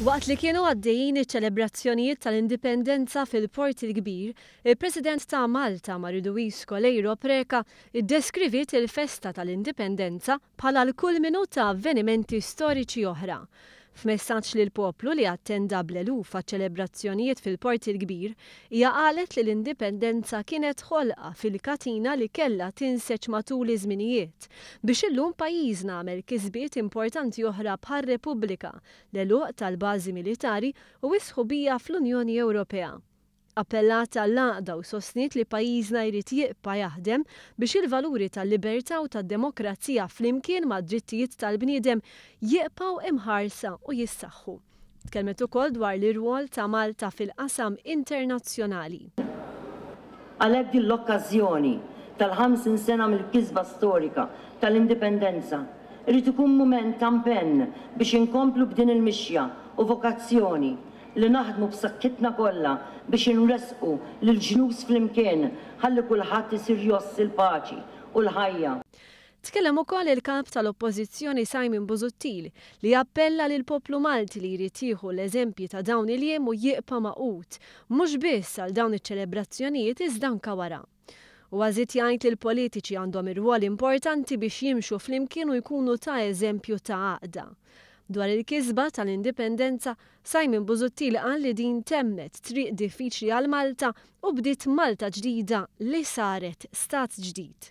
Waqt li kienu għaddejjin iċ-ċelebrazzjonijiet tal-indipendenza fil-Port il-Kbir, il-President ta' Malta Mariduis Lejro Preka iddeskrivit il-festa tal-indipendenza bħala l-kulminu ta' avvenimenti storiċi oħra. F'messaġġ lil poplu li attenda bleluf ċelebrazzjonijiet fil-Port il-Kbir, hija qalet li l-indipendenza kienet ħolqa fil-katina li kellha tinseċ matul iż-żminijiet biex illum pajjiż għamel kisbiet importanti oħra bħal Repubblika l-eluq tal-bażi militari u wisħu bija fl-Unjoni Ewropea appellata l laqda u sostniet li pajjiżna jrid jibqa' jaħdem biex il-valuri tal-libertà u tad-demokrazija flimkien ma' drittijiet tal-bniedem jibqgħu imħarsa u jissaħħu. Tkellmet ukoll dwar l-irwol ta' Malta fil-qasam internazzjonali. Għalhekk din l-okkażjoni tal-50 sena mill-kisba storika tal-indipendenza irid ikun mument ta' biex inkomplu b'din il-mixja u vokazzjoni li naħdmu b'sakkitna kollha biex inresqu lill ġnus flimkien ħalli kulħadd isir joss il-paċi u l-ħajja. Tkellem ukoll il-kap tal-Oppożizzjoni Simon Buzuttil li appella lil poplu Malti li jrid jieħu l-eżempji ta' dawn il-jiem u jieqpa maqut, mhux biss għal dawn iċ-ċelebrazzjonijiet iżda anke wara u għazit jgħajt li l-politiċi għandhom ir-rwol importanti biex jimxu fl-imkien u jkunu ta' eżempju ta' għaqda. Dwar il-kisba tal-indipendenza, Simon Buzuttil għan li din temmet triq diffiċli għal Malta u bdiet Malta ġdida li saret stat ġdid.